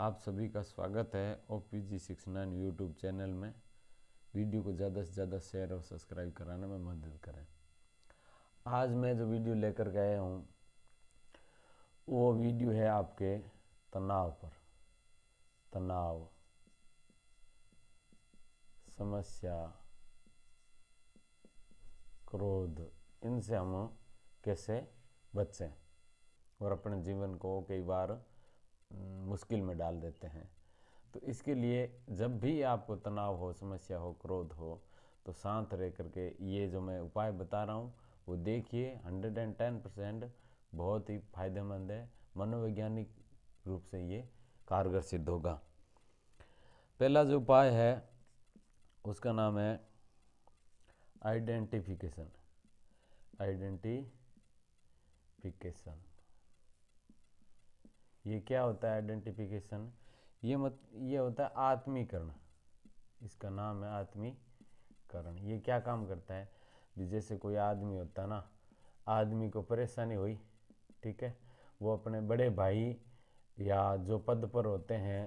आप सभी का स्वागत है O P G six nine YouTube channel में वीडियो को ज़्यादा से ज़्यादा शेयर और सब्सक्राइब कराने में मदद करें आज मैं जो वीडियो लेकर गया हूँ वो वीडियो है आपके तनाव पर तनाव समस्या क्रोध इनसे हम कैसे बचें और अपने जीवन को कई बार हम्म, मुश्किल में डाल देते हैं तो इसके लिए जब भी आपको तनाव हो समस्या हो क्रोध हो तो शांत रह करके ये जो मैं उपाय बता रहा हूँ वो देखिए हंड्रेड एंड टेन परसेंट बहुत ही फायदेमंद है मनोवैज्ञानिक रूप से ये कारगर सिद्ध होगा पहला जो उपाय है उसका नाम है आइडेंटिफिकेशन आइडेंटिफिकेशन ये क्या होता है आइडेंटिफिकेशन ये मत ये होता है आत्मीकरण इसका नाम है आत्मीकरण ये क्या काम करता है भी जैसे कोई आदमी होता ना आदमी को परेशानी हुई ठीक है वो अपने बड़े भाई या जो पद पर होते हैं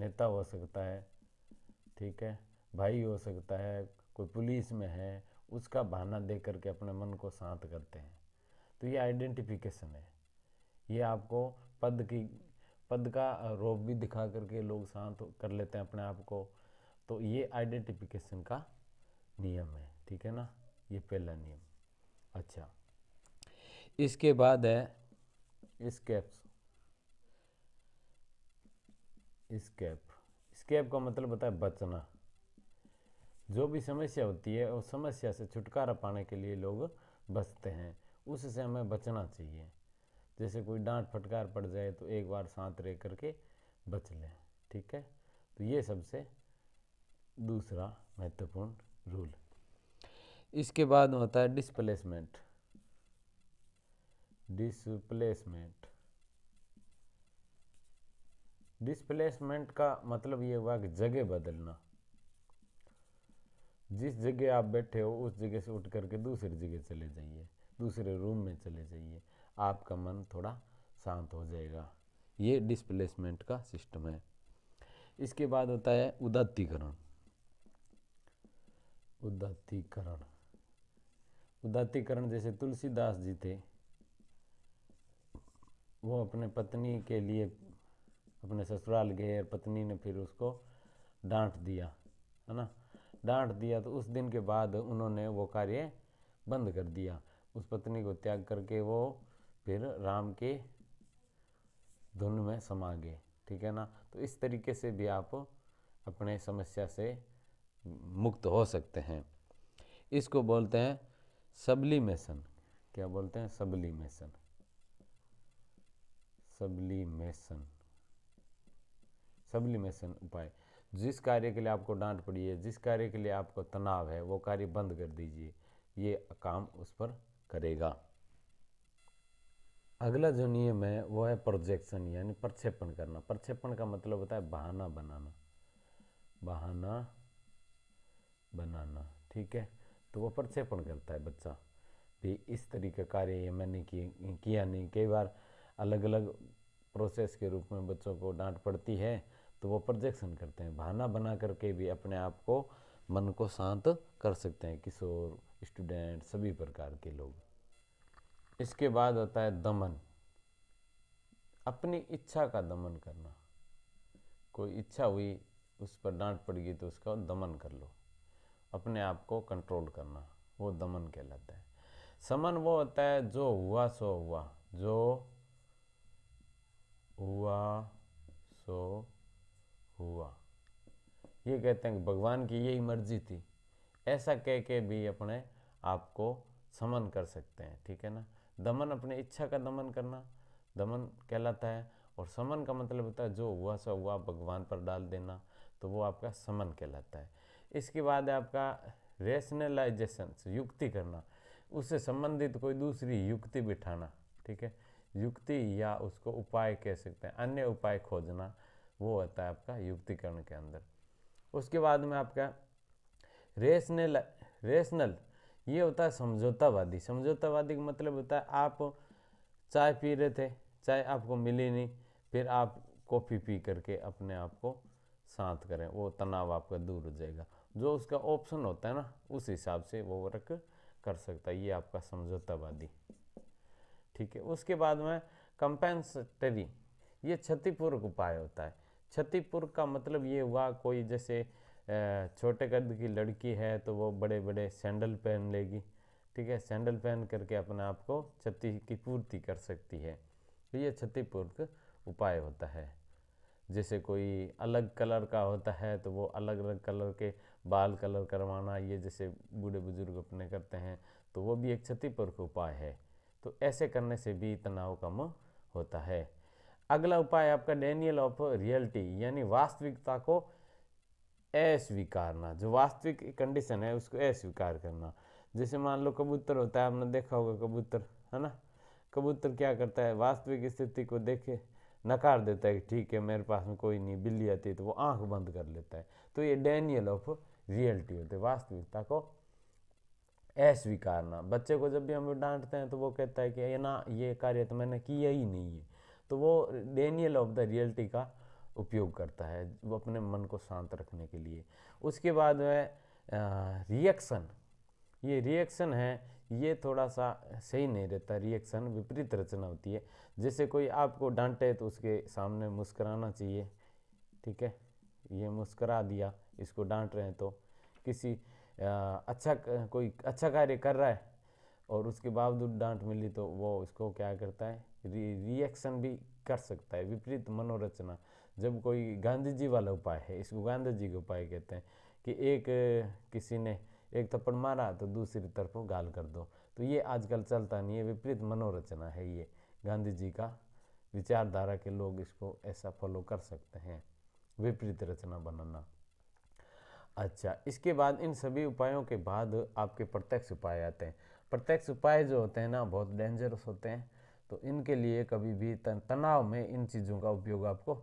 नेता हो सकता है ठीक है भाई हो सकता है कोई पुलिस में है उसका बहाना दे करके अपने मन को शांत करते हैं तो ये आइडेंटिफिकेशन है ये आपको पद की पद का रोप भी दिखा करके लोग शांत कर लेते हैं अपने आप को तो ये आइडेंटिफिकेशन का नियम है ठीक है ना ये पहला नियम अच्छा इसके बाद है स्केप स्केप स्केप का मतलब होता है बचना जो भी समस्या होती है उस समस्या से छुटकारा पाने के लिए लोग बचते हैं उससे हमें बचना चाहिए जैसे कोई डांट फटकार पड़ जाए तो एक बार साथ रह करके बच लें ठीक है तो ये सबसे दूसरा महत्वपूर्ण रूल इसके बाद होता है डिस्प्लेसमेंट डिस्प्लेसमेंट डिस्प्लेसमेंट का मतलब ये हुआ कि जगह बदलना जिस जगह आप बैठे हो उस जगह से उठ करके दूसरी जगह चले जाइए दूसरे रूम में चले जाइए आपका मन थोड़ा शांत हो जाएगा ये डिस्प्लेसमेंट का सिस्टम है इसके बाद होता है उदात्तीकरण उदात्तीकरण उदात्तीकरण जैसे तुलसीदास जी थे वो अपने पत्नी के लिए अपने ससुराल गए और पत्नी ने फिर उसको डांट दिया है ना डांट दिया तो उस दिन के बाद उन्होंने वो कार्य बंद कर दिया उस पत्नी को त्याग करके वो फिर राम के धुन में समा गए ठीक है ना तो इस तरीके से भी आप अपने समस्या से मुक्त हो सकते हैं इसको बोलते हैं सबलीमेशन क्या बोलते हैं सबलीमेशन सबलीमेशन सबलीमेशन उपाय जिस कार्य के लिए आपको डांट पड़ी है जिस कार्य के लिए आपको तनाव है वो कार्य बंद कर दीजिए ये काम उस पर करेगा अगला जो नियम है वो है प्रोजेक्शन यानी प्रक्षेपण करना प्रक्षेपण का मतलब होता है बहाना बनाना बहाना बनाना ठीक है तो वो प्रक्षेपण करता है बच्चा भी इस तरीके कार्य ये मैंने किए किया नहीं कई बार अलग अलग प्रोसेस के रूप में बच्चों को डांट पड़ती है तो वो प्रोजेक्शन करते हैं बहाना बना करके भी अपने आप को मन को शांत कर सकते हैं किशोर स्टूडेंट सभी प्रकार के लोग इसके बाद आता है दमन अपनी इच्छा का दमन करना कोई इच्छा हुई उस पर डांट पड़ गई तो उसका दमन कर लो अपने आप को कंट्रोल करना वो दमन कहलाता है समन वो होता है जो हुआ सो हुआ जो हुआ सो हुआ ये कहते हैं कि भगवान की यही मर्जी थी ऐसा कह के भी अपने आप को समन कर सकते हैं ठीक है ना दमन अपने इच्छा का दमन करना दमन कहलाता है और समन का मतलब होता है जो हुआ सो हुआ भगवान पर डाल देना तो वो आपका समन कहलाता है इसके बाद है आपका रेशनलाइजेशन युक्ति करना उससे संबंधित कोई दूसरी युक्ति बिठाना ठीक है युक्ति या उसको उपाय कह सकते हैं अन्य उपाय खोजना वो होता है आपका युक्तिकरण के अंदर उसके बाद में आपका रेशनल रेशनल ये होता है समझौतावादी समझौतावादी का मतलब होता है आप चाय पी रहे थे चाय आपको मिली नहीं फिर आप कॉफ़ी पी करके अपने आप को शांत करें वो तनाव आपका दूर हो जाएगा जो उसका ऑप्शन होता है ना उस हिसाब से वो वर्क कर सकता है ये आपका समझौतावादी ठीक है उसके बाद में कंपेंसटरी ये क्षतिपूर्वक उपाय होता है क्षतिपूर्वक का मतलब ये हुआ कोई जैसे छोटे कद की लड़की है तो वो बड़े बड़े सैंडल पहन लेगी ठीक है सैंडल पहन करके अपने आप को क्षति की पूर्ति कर सकती है तो ये क्षतिपूर्त उपाय होता है जैसे कोई अलग कलर का होता है तो वो अलग अलग कलर के बाल कलर करवाना ये जैसे बूढ़े बुजुर्ग अपने करते हैं तो वो भी एक क्षतिपूर्वक उपाय है तो ऐसे करने से भी तनाव कम होता है अगला उपाय आपका डेनियल ऑफ रियलिटी यानी वास्तविकता को अस्वीकारना जो वास्तविक कंडीशन है उसको अस्वीकार करना जैसे मान लो कबूतर होता है आपने देखा होगा कबूतर है ना कबूतर क्या करता है वास्तविक स्थिति को देखे नकार देता है कि ठीक है मेरे पास में कोई नहीं बिल्ली आती है तो वो आंख बंद कर लेता है तो ये डैनियल ऑफ रियलिटी होती है वास्तविकता को अस्वीकारना बच्चे को जब भी हम डांटते हैं तो वो कहता है कि ये ना ये कार्य तो मैंने किया ही नहीं है तो वो डैनियल ऑफ द रियलिटी का उपयोग करता है वो अपने मन को शांत रखने के लिए उसके बाद है रिएक्शन ये रिएक्शन है ये थोड़ा सा सही नहीं रहता रिएक्शन विपरीत रचना होती है जैसे कोई आपको डांटे तो उसके सामने मुस्कराना चाहिए ठीक है ये मुस्करा दिया इसको डांट रहे हैं तो किसी आ, अच्छा कोई अच्छा कार्य कर रहा है और उसके बावजूद डांट मिली तो वो इसको क्या करता है रिएक्शन भी कर सकता है विपरीत मनोरचना जब कोई गांधी जी वाला उपाय है इसको गांधी जी के उपाय कहते हैं कि एक किसी ने एक थप्पड़ मारा तो दूसरी तरफ गाल कर दो तो ये आजकल चलता नहीं है विपरीत मनोरचना है ये गांधी जी का विचारधारा के लोग इसको ऐसा फॉलो कर सकते हैं विपरीत रचना बनाना अच्छा इसके बाद इन सभी उपायों के बाद आपके प्रत्यक्ष उपाय आते हैं प्रत्यक्ष उपाय जो होते हैं ना बहुत डेंजरस होते हैं तो इनके लिए कभी भी तनाव में इन चीज़ों का उपयोग आपको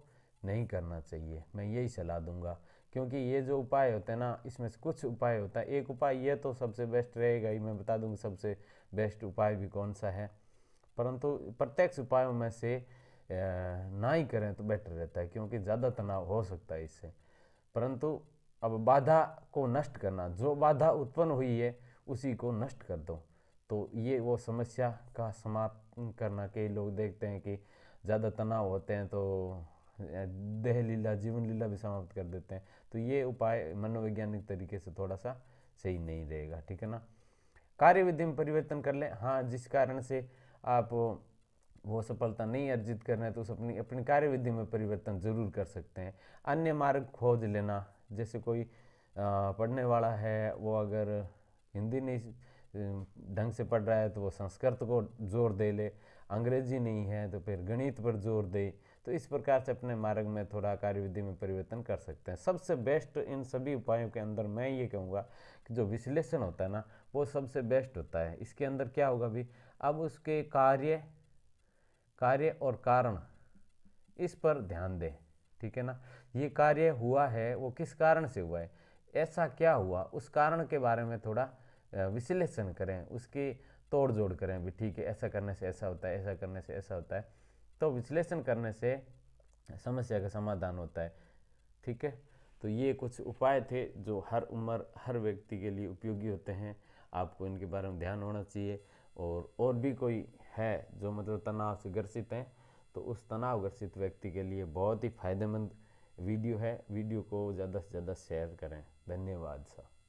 नहीं करना चाहिए मैं यही सलाह दूंगा क्योंकि ये जो उपाय होते हैं ना इसमें से कुछ उपाय होता है एक उपाय ये तो सबसे बेस्ट रहेगा ही मैं बता दूंगा सबसे बेस्ट उपाय भी कौन सा है परंतु प्रत्यक्ष उपायों में से ना ही करें तो बेटर रहता है क्योंकि ज़्यादा तनाव हो सकता है इससे परंतु अब बाधा को नष्ट करना जो बाधा उत्पन्न हुई है उसी को नष्ट कर दो तो ये वो समस्या का समाप्त करना कई लोग देखते हैं कि ज़्यादा तनाव होते हैं तो देह लीला जीवन लीला भी समाप्त कर देते हैं तो ये उपाय मनोवैज्ञानिक तरीके से थोड़ा सा सही नहीं रहेगा ठीक है ना कार्य विधि में परिवर्तन कर लें हाँ जिस कारण से आप वो सफलता नहीं अर्जित कर रहे हैं तो उस अपनी अपनी कार्य विधि में परिवर्तन जरूर कर सकते हैं अन्य मार्ग खोज लेना जैसे कोई पढ़ने वाला है वो अगर हिंदी नहीं ढंग से पढ़ रहा है तो वो संस्कृत को जोर दे ले अंग्रेजी नहीं है तो फिर गणित पर जोर दे तो इस प्रकार से अपने मार्ग में थोड़ा कार्यविधि में परिवर्तन कर सकते हैं सबसे बेस्ट इन सभी उपायों के अंदर मैं ये कहूँगा कि जो विश्लेषण होता है ना वो सबसे बेस्ट होता है इसके अंदर क्या होगा भी अब उसके कार्य कार्य और कारण इस पर ध्यान दें ठीक है ना ये कार्य हुआ है वो किस कारण से हुआ है ऐसा क्या हुआ उस कारण के बारे में थोड़ा विश्लेषण करें उसकी तोड़ जोड़ करें भी ठीक है ऐसा करने से ऐसा होता है ऐसा करने से ऐसा होता है तो विश्लेषण करने से समस्या का समाधान होता है ठीक है तो ये कुछ उपाय थे जो हर उम्र हर व्यक्ति के लिए उपयोगी होते हैं आपको इनके बारे में ध्यान होना चाहिए और और भी कोई है जो मतलब तनाव से ग्रसित हैं तो उस तनाव ग्रसित व्यक्ति के लिए बहुत ही फायदेमंद वीडियो है वीडियो को ज़्यादा से ज़्यादा शेयर करें धन्यवाद सर